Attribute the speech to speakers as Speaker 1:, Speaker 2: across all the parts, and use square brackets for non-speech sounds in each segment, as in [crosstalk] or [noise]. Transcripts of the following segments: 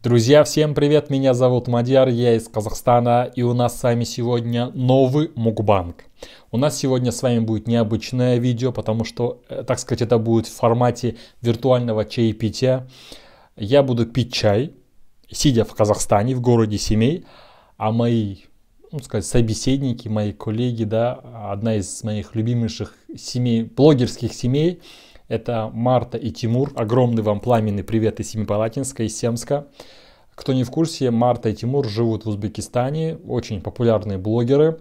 Speaker 1: Друзья, всем привет, меня зовут Мадьяр, я из Казахстана, и у нас с вами сегодня новый мукбанг. У нас сегодня с вами будет необычное видео, потому что, э, так сказать, это будет в формате виртуального чаепития. Я буду пить чай, сидя в Казахстане, в городе Семей, а мои ну, сказать, собеседники, мои коллеги, да, одна из моих любимейших семей, блогерских семей – это Марта и Тимур. Огромный вам пламенный привет из Семипалатинска, из Семска. Кто не в курсе, Марта и Тимур живут в Узбекистане, очень популярные блогеры.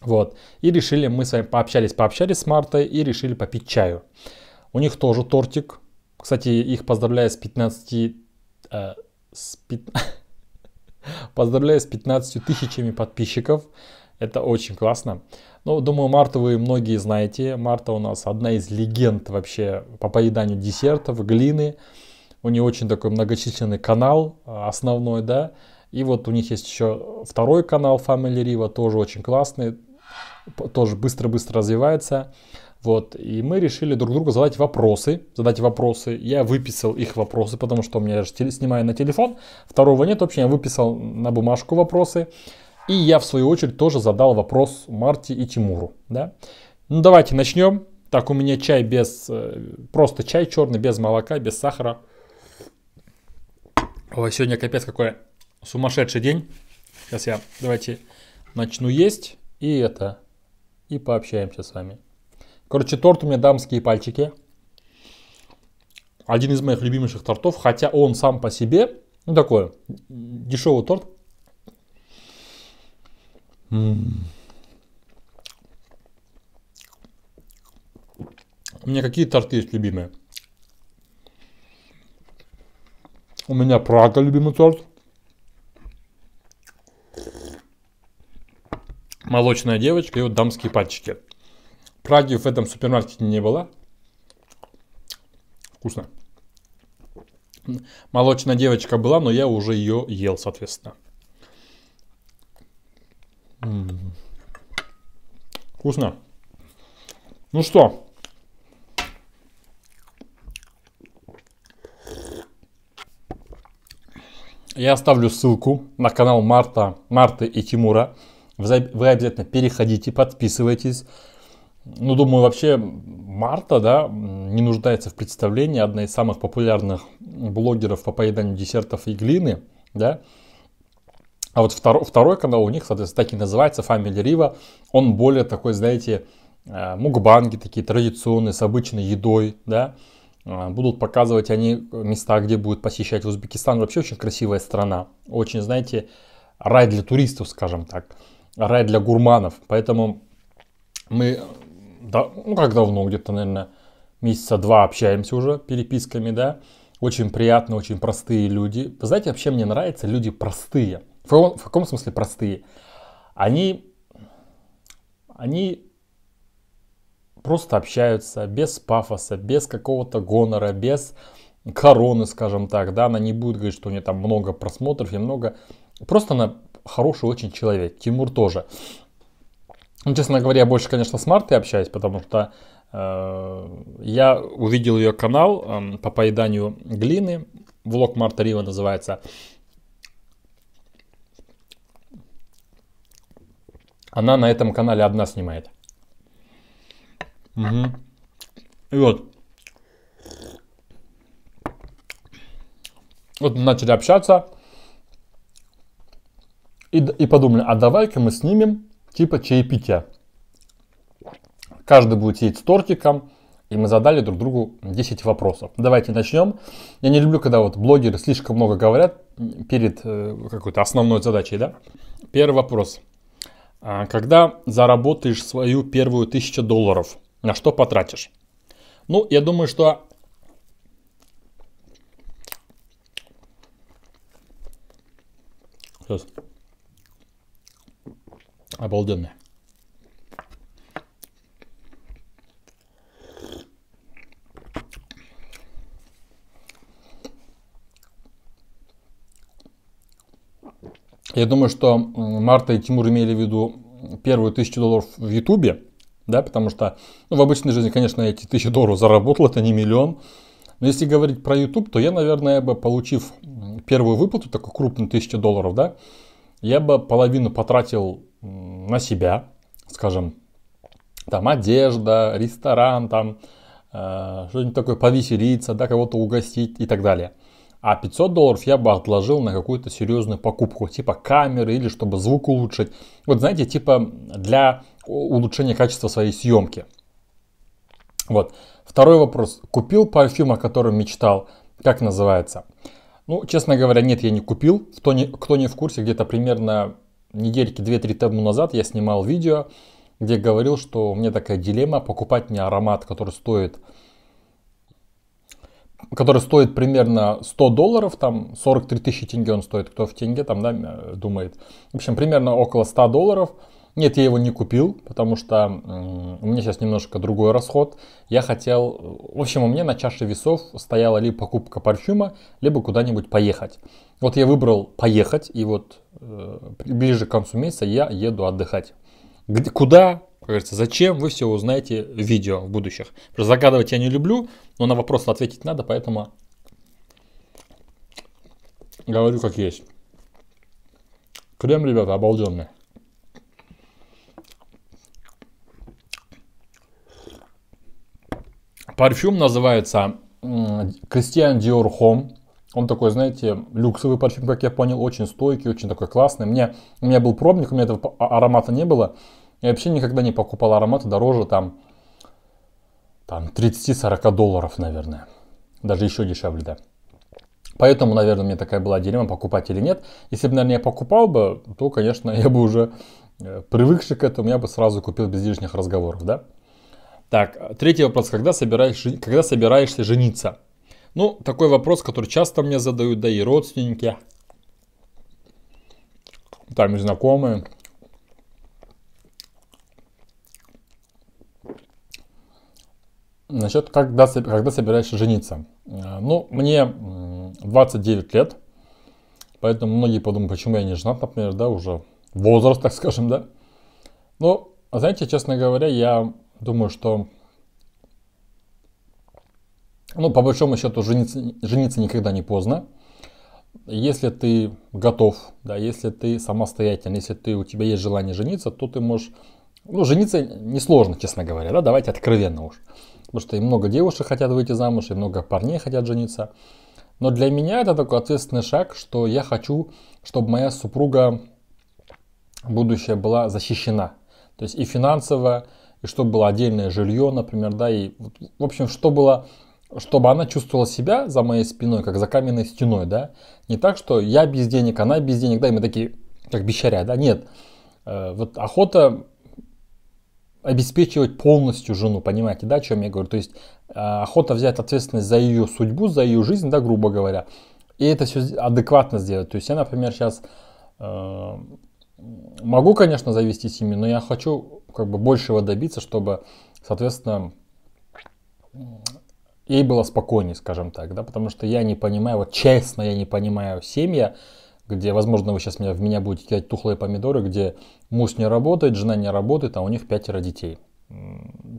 Speaker 1: Вот. И решили, мы с вами пообщались, пообщались с Мартой и решили попить чаю. У них тоже тортик. Кстати, их поздравляю с 15... Э, с 15 [laughs] поздравляю с 15 тысячами подписчиков. Это очень классно. Ну, думаю, Марта вы многие знаете. Марта у нас одна из легенд вообще по поеданию десертов, глины. У нее очень такой многочисленный канал, а, основной, да. И вот у них есть еще второй канал Family Riva, тоже очень классный, тоже быстро-быстро развивается. Вот, и мы решили друг другу задать вопросы, задать вопросы. Я выписал их вопросы, потому что у меня я же снимаю на телефон, второго нет вообще, я выписал на бумажку вопросы. И я, в свою очередь, тоже задал вопрос Марте и Тимуру. Да? Ну, давайте начнем. Так, у меня чай без... Э, просто чай черный, без молока, без сахара. Ой, сегодня капец какой сумасшедший день. Сейчас я, давайте, начну есть. И это... И пообщаемся с вами. Короче, торт у меня дамские пальчики. Один из моих любимейших тортов, хотя он сам по себе, ну такой, дешевый торт, у меня какие торты есть любимые? У меня Прага любимый торт. Молочная девочка и вот дамские пальчики. Праги в этом супермаркете не было. Вкусно. Молочная девочка была, но я уже ее ел, соответственно. М -м -м. Вкусно. Ну что? Я оставлю ссылку на канал Марта, Марты и Тимура. Вы обязательно переходите, подписывайтесь. Ну, думаю, вообще Марта, да, не нуждается в представлении. Одна из самых популярных блогеров по поеданию десертов и глины, да. А вот второй, второй канал у них, соответственно, так и называется, Family Riva. Он более такой, знаете, э, мукбанги такие традиционные, с обычной едой, да. Э, будут показывать они э, места, где будут посещать Узбекистан. Вообще очень красивая страна. Очень, знаете, рай для туристов, скажем так. Рай для гурманов. Поэтому мы, да, ну как давно, где-то, наверное, месяца два общаемся уже переписками, да. Очень приятно, очень простые люди. Вы знаете, вообще мне нравятся люди простые – в каком, в каком смысле простые? Они, они просто общаются без пафоса, без какого-то гонора, без короны, скажем так, да, она не будет говорить, что у нее там много просмотров и много, просто она хороший очень человек, Тимур тоже. Ну, честно говоря, я больше, конечно, с Мартой общаюсь, потому что э, я увидел ее канал э, по поеданию глины, влог Марта Рива называется, Она на этом канале одна снимает. Угу. И вот. Вот начали общаться. И, и подумали, а давай-ка мы снимем типа чаепития. Каждый будет сидеть с тортиком. И мы задали друг другу 10 вопросов. Давайте начнем. Я не люблю, когда вот блогеры слишком много говорят перед э, какой-то основной задачей, да? Первый вопрос. А, когда заработаешь свою первую тысячу долларов, на что потратишь? Ну, я думаю, что Сейчас. Обалденная. Я думаю, что Марта и Тимур имели в виду первую тысячу долларов в Ютубе, да, потому что ну, в обычной жизни, конечно, эти тысячи долларов заработал, [laughs] это не миллион. Но если говорить про YouTube, то я, наверное, бы, получив первую выплату, такую крупную, тысячу долларов, да, я бы половину потратил на себя, скажем, там одежда, ресторан, там э, что-нибудь такое повеселиться, да, кого-то угостить и так далее. А 500 долларов я бы отложил на какую-то серьезную покупку, типа камеры или чтобы звук улучшить. Вот знаете, типа для улучшения качества своей съемки. Вот. Второй вопрос. Купил парфюм, о котором мечтал? Как называется? Ну, честно говоря, нет, я не купил. Кто не, кто не в курсе, где-то примерно недельки 2-3 тому назад я снимал видео, где говорил, что у меня такая дилемма, покупать не аромат, который стоит который стоит примерно 100 долларов, там 43 тысячи тенге он стоит, кто в тенге там, да, э, думает. В общем, примерно около 100 долларов. Нет, я его не купил, потому что у меня сейчас немножко другой расход. Я хотел, в общем, у меня на чаше весов стояла либо покупка парфюма, либо куда-нибудь поехать. Вот я выбрал поехать, и вот э, ближе к концу месяца я еду отдыхать где, куда, как говорится, зачем, вы все узнаете в видео в будущих. Просто загадывать я не люблю, но на вопрос ответить надо, поэтому говорю как есть. Крем, ребята, обалденный. Парфюм называется Кристиан Dior Home. Он такой, знаете, люксовый парфюм, как я понял, очень стойкий, очень такой классный. Мне, у меня был пробник, у меня этого а, аромата не было. Я вообще никогда не покупал ароматы дороже там, там 30-40 долларов, наверное. Даже еще дешевле, да. Поэтому, наверное, мне такая была дилемма, покупать или нет. Если бы, наверное, я покупал бы, то, конечно, я бы уже э, привыкший к этому, я бы сразу купил без лишних разговоров, да? Так, третий вопрос. Когда, собираешь, когда собираешься жениться? Ну, такой вопрос, который часто мне задают, да и родственники, там и знакомые. насчет, когда, когда собираешься жениться. Э, ну, мне 29 лет, поэтому многие подумают, почему я не женат, например, да, уже возраст, так скажем, да. Но, знаете, честно говоря, я думаю, что, ну, по большому счету, жениться, жениться никогда не поздно. Если ты готов, да, если ты самостоятельный, если ты, у тебя есть желание жениться, то ты можешь ну, жениться несложно, честно говоря, да, давайте откровенно уж. Потому что и много девушек хотят выйти замуж, и много парней хотят жениться. Но для меня это такой ответственный шаг, что я хочу, чтобы моя супруга будущая была защищена. То есть и финансово, и чтобы было отдельное жилье, например, да, и в общем, что было, чтобы она чувствовала себя за моей спиной, как за каменной стеной, да. Не так, что я без денег, она без денег, да, и мы такие, как бещаря, да, нет. Э, вот охота обеспечивать полностью жену, понимаете, да, о чем я говорю? То есть э, охота взять ответственность за ее судьбу, за ее жизнь, да, грубо говоря, и это все адекватно сделать. То есть я, например, сейчас э, могу, конечно, завести семью, но я хочу как бы большего добиться, чтобы, соответственно, ей было спокойнее, скажем так, да, потому что я не понимаю, вот честно я не понимаю семья, где, возможно, вы сейчас меня, в меня будете кидать тухлые помидоры, где муж не работает, жена не работает, а у них пятеро детей.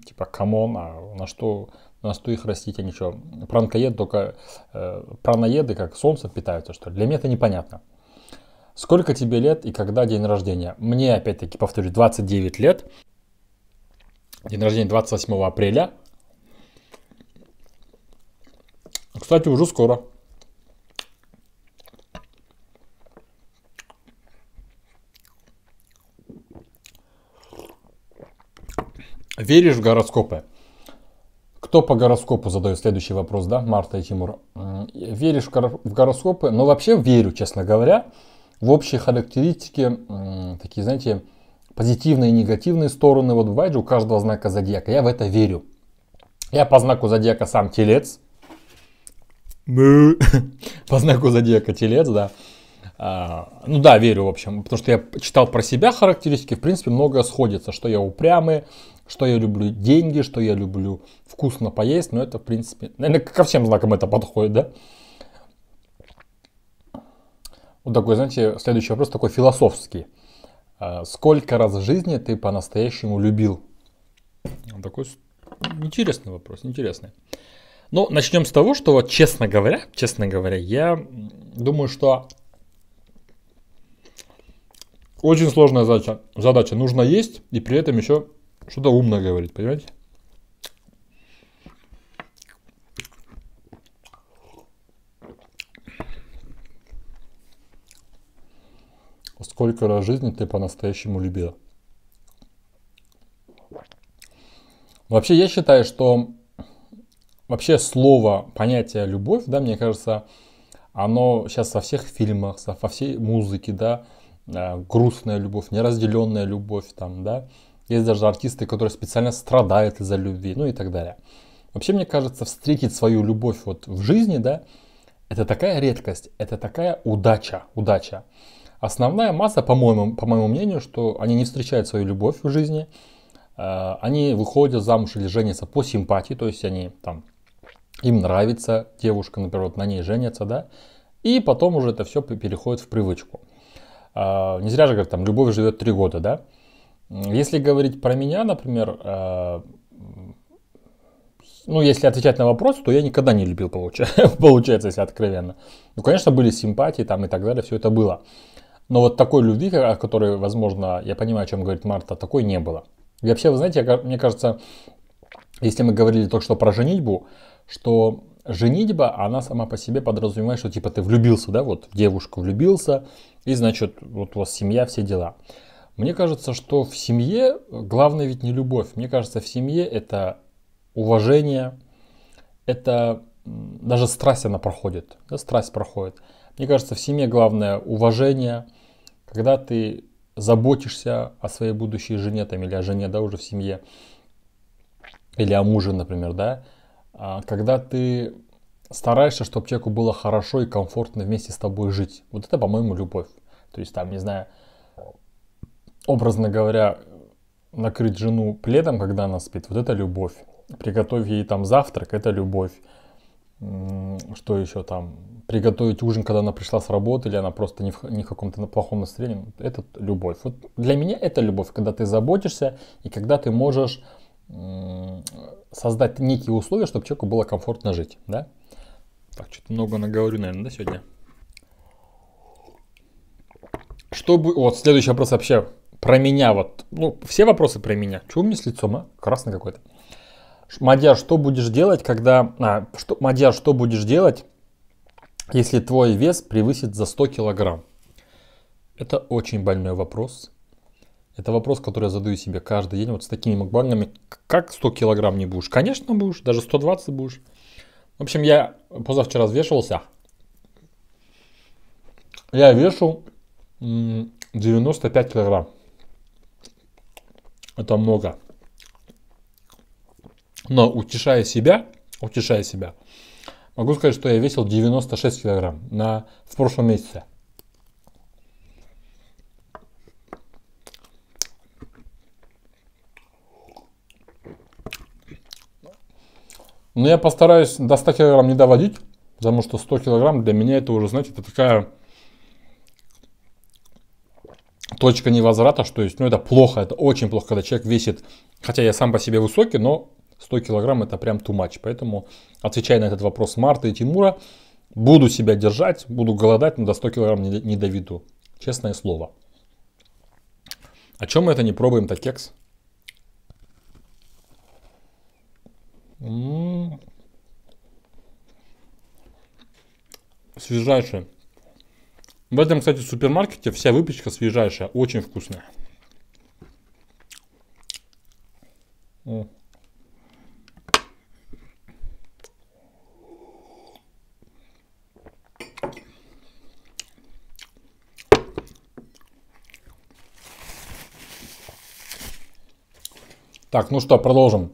Speaker 1: Типа, камон, а на что, на что их растить, а ничего. Пранкоед только, э, праноеды как солнце питаются, что ли. Для меня это непонятно. Сколько тебе лет и когда день рождения? Мне, опять-таки, повторюсь, 29 лет. День рождения 28 апреля. Кстати, уже скоро. Веришь в гороскопы? Кто по гороскопу задает следующий вопрос, да, Марта и Тимур? Веришь в гороскопы? Ну, вообще верю, честно говоря. В общие характеристики, такие, знаете, позитивные и негативные стороны. Вот бывает же у каждого знака зодиака. Я в это верю. Я по знаку зодиака сам телец. [laughs] По знаку зодиака телец, да. А, ну да, верю, в общем, потому что я читал про себя характеристики, в принципе, многое сходится, что я упрямый, что я люблю деньги, что я люблю вкусно поесть, но это, в принципе, наверное, ко всем знакам это подходит, да? Вот такой, знаете, следующий вопрос такой философский. А сколько раз в жизни ты по-настоящему любил? Такой интересный вопрос, интересный. Ну, начнем с того, что вот, честно говоря, честно говоря, я думаю, что очень сложная задача. задача. Нужно есть и при этом еще что-то умно говорит, понимаете? Сколько раз в жизни ты по-настоящему любила? Вообще, я считаю, что вообще слово, понятие любовь, да, мне кажется, оно сейчас во всех фильмах, во всей музыке, да, э, грустная любовь, неразделенная любовь, там, да, есть даже артисты, которые специально страдают из-за любви, ну и так далее. Вообще, мне кажется, встретить свою любовь вот в жизни, да, это такая редкость, это такая удача, удача. Основная масса, по моему, по моему мнению, что они не встречают свою любовь в жизни, э, они выходят замуж или женятся по симпатии, то есть они там, им нравится девушка, например, вот на ней женятся, да, и потом уже это все переходит в привычку. Э, не зря же, говорят, там, любовь живет три года, да, если говорить про меня, например, э, ну, если отвечать на вопрос, то я никогда не любил, [laughs] получается, если откровенно. Ну, конечно, были симпатии там и так далее, все это было. Но вот такой любви, о которой, возможно, я понимаю, о чем говорит Марта, такой не было. И вообще, вы знаете, мне кажется, если мы говорили только что про женитьбу, что женитьба, она сама по себе подразумевает, что типа ты влюбился, да, вот в девушку влюбился, и значит, вот у вас семья, все дела. Мне кажется, что в семье главное ведь не любовь. Мне кажется, в семье это уважение, это даже страсть она проходит, да, страсть проходит. Мне кажется, в семье главное уважение, когда ты заботишься о своей будущей жене там, или о жене, да, уже в семье, или о муже, например, да, а когда ты стараешься, чтобы человеку было хорошо и комфортно вместе с тобой жить. Вот это, по-моему, любовь. То есть там, не знаю, образно говоря, накрыть жену пледом, когда она спит, вот это любовь. Приготовь ей там завтрак, это любовь. Что еще там? Приготовить ужин, когда она пришла с работы, или она просто не в, не в каком-то плохом настроении, это любовь. Вот для меня это любовь, когда ты заботишься и когда ты можешь создать некие условия, чтобы человеку было комфортно жить, да? Так, что-то много наговорю, наверное, да, сегодня? Чтобы... Вот, следующий вопрос вообще про меня вот, ну, все вопросы про меня. Чего у меня с лицом, а? Красный какой-то. Мадьяр, что будешь делать, когда... А, что, Мадьяр, что будешь делать, если твой вес превысит за 100 килограмм? Это очень больной вопрос. Это вопрос, который я задаю себе каждый день. Вот с такими макбангами, как 100 килограмм не будешь? Конечно будешь, даже 120 будешь. В общем, я позавчера взвешивался. Я вешу 95 килограмм это а много. Но утешая себя, утешая себя, могу сказать, что я весил 96 килограмм на, в прошлом месяце. Но я постараюсь до 100 килограмм не доводить, потому что 100 килограмм для меня это уже, знаете, это такая точка невозврата, что есть, ну это плохо, это очень плохо, когда человек весит, хотя я сам по себе высокий, но 100 килограмм это прям too much. Поэтому, отвечая на этот вопрос Марта и Тимура, буду себя держать, буду голодать, но до 100 килограмм не, не доведу. Честное слово. О чем мы это не пробуем-то кекс? М-м-м. Свежайший. В этом, кстати, супермаркете вся выпечка свежайшая, очень вкусная. Так, ну что, продолжим.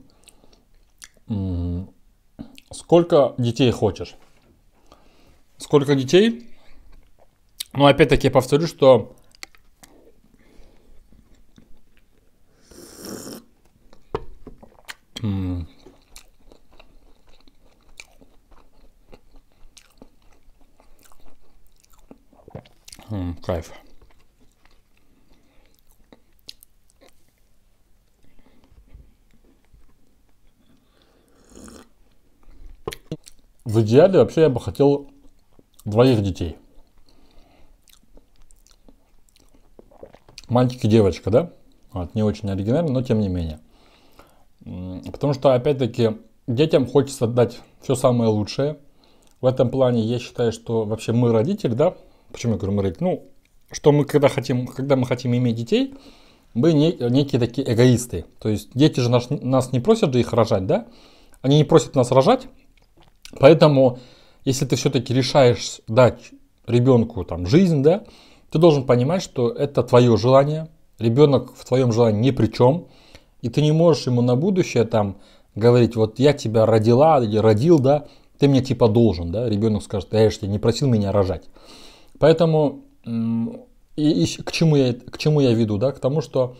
Speaker 1: Сколько детей хочешь? Сколько детей? Но опять-таки я повторю, что кайф. В идеале вообще я бы хотел двоих детей. мальчик и девочка, да? Вот, не очень оригинально, но тем не менее. Потому что, опять-таки, детям хочется дать все самое лучшее. В этом плане я считаю, что вообще мы родители, да? Почему я говорю мы родители? Ну, что мы когда хотим, когда мы хотим иметь детей, мы не, некие такие эгоисты. То есть дети же наш, нас не просят же их рожать, да? Они не просят нас рожать. Поэтому, если ты все-таки решаешь дать ребенку там жизнь, да, ты должен понимать, что это твое желание, ребенок в твоем желании ни при чем, и ты не можешь ему на будущее там говорить, вот я тебя родила или родил, да, ты мне типа должен, да, ребенок скажет, я же тебя не просил меня рожать. Поэтому и, и к, чему я, к чему я веду, да, к тому, что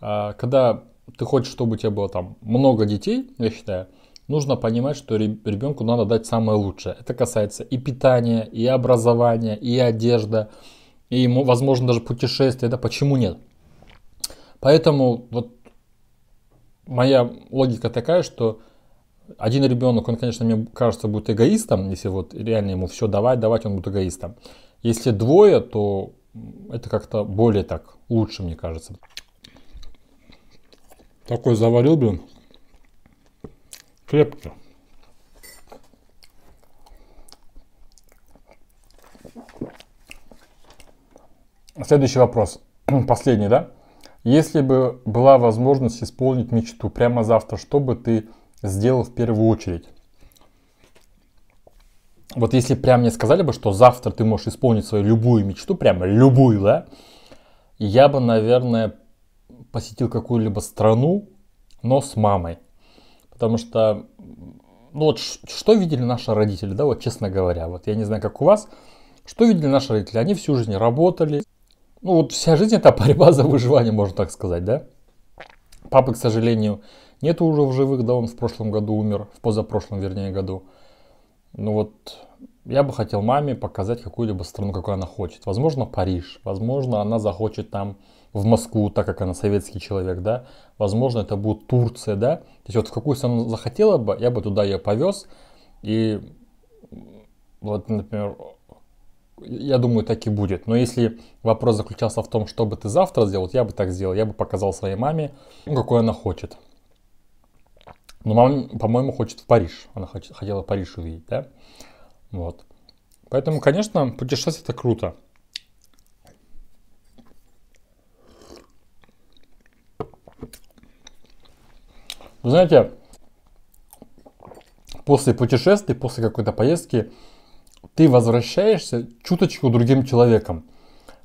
Speaker 1: а, когда ты хочешь, чтобы у тебя было там много детей, я считаю, нужно понимать, что ребенку надо дать самое лучшее. Это касается и питания, и образования, и одежда, и ему, возможно, даже путешествия, да, почему нет? Поэтому вот моя логика такая, что один ребенок, он, конечно, мне кажется, будет эгоистом, если вот реально ему все давать, давать, он будет эгоистом. Если двое, то это как-то более так лучше, мне кажется. Такой заварил, блин. Крепко. Следующий вопрос, [clears throat] последний, да? Если бы была возможность исполнить мечту прямо завтра, что бы ты сделал в первую очередь? Вот если прям мне сказали бы, что завтра ты можешь исполнить свою любую мечту, прямо любую, да, я бы, наверное, посетил какую-либо страну, но с мамой. Потому что, ну вот что видели наши родители, да, вот честно говоря, вот я не знаю, как у вас, что видели наши родители? Они всю жизнь работали, ну вот вся жизнь это [laughs] борьба за выживание, можно так сказать, да? Папы, к сожалению, нет уже в живых, да, он в прошлом году умер, в позапрошлом, вернее, году. Ну вот, я бы хотел маме показать какую-либо страну, какую она хочет. Возможно, Париж, возможно, она захочет там в Москву, так как она советский человек, да. Возможно, это будет Турция, да. То есть вот в какую страну захотела бы, я бы туда ее повез. И вот, например, я думаю, так и будет. Но если вопрос заключался в том, что бы ты завтра сделал, я бы так сделал. Я бы показал своей маме, ну, какой она хочет. Но мама, по-моему, хочет в Париж. Она хотела Париж увидеть, да? Вот. Поэтому, конечно, путешествие это круто. Вы знаете, после путешествий, после какой-то поездки, ты возвращаешься чуточку другим человеком.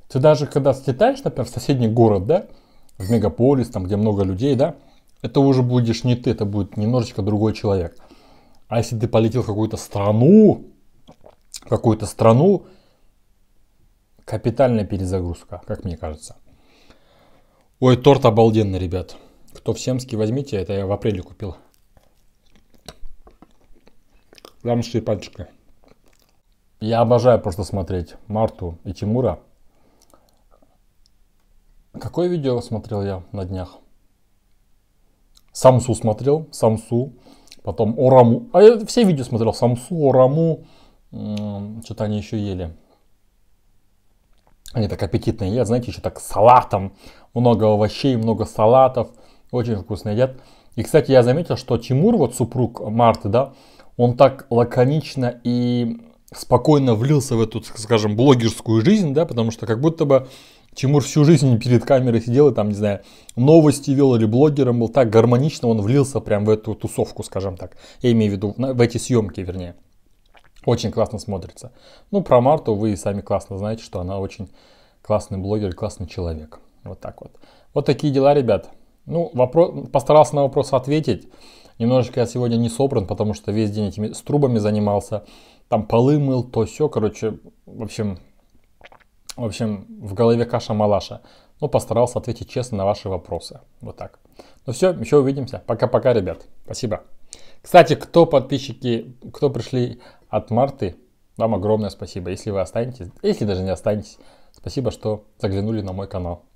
Speaker 1: Ты даже когда слетаешь, например, в соседний город, да, в мегаполис, там, где много людей, да, это уже будешь не ты, это будет немножечко другой человек. А если ты полетел в какую-то страну, какую-то страну, капитальная перезагрузка, как мне кажется. Ой, торт обалденный, ребят. Кто в Семске, возьмите, это я в апреле купил. Прям с я обожаю просто смотреть Марту и Тимура. Какое видео смотрел я на днях? Самсу смотрел, Самсу, потом Ораму. А я все видео смотрел, Самсу, Ораму, что-то они еще ели. Они так аппетитные едят, знаете, еще так салатом, много овощей, много салатов, очень вкусно едят. И, кстати, я заметил, что Тимур, вот супруг Марты, да, он так лаконично и спокойно влился в эту, скажем, блогерскую жизнь, да, потому что как будто бы Тимур всю жизнь перед камерой сидел и там, не знаю, новости вел или блогером был, так гармонично он влился прям в эту тусовку, скажем так. Я имею в виду в эти съемки, вернее. Очень классно смотрится. Ну, про Марту вы и сами классно знаете, что она очень классный блогер, классный человек. Вот так вот. Вот такие дела, ребят. Ну, вопрос, постарался на вопрос ответить. Немножечко я сегодня не собран, потому что весь день этими с трубами занимался там полы мыл, то все, короче, в общем, в общем, в голове каша-малаша. Но ну, постарался ответить честно на ваши вопросы. Вот так. Ну все, еще увидимся. Пока-пока, ребят. Спасибо. Кстати, кто подписчики, кто пришли от Марты, вам огромное спасибо. Если вы останетесь, если даже не останетесь, спасибо, что заглянули на мой канал.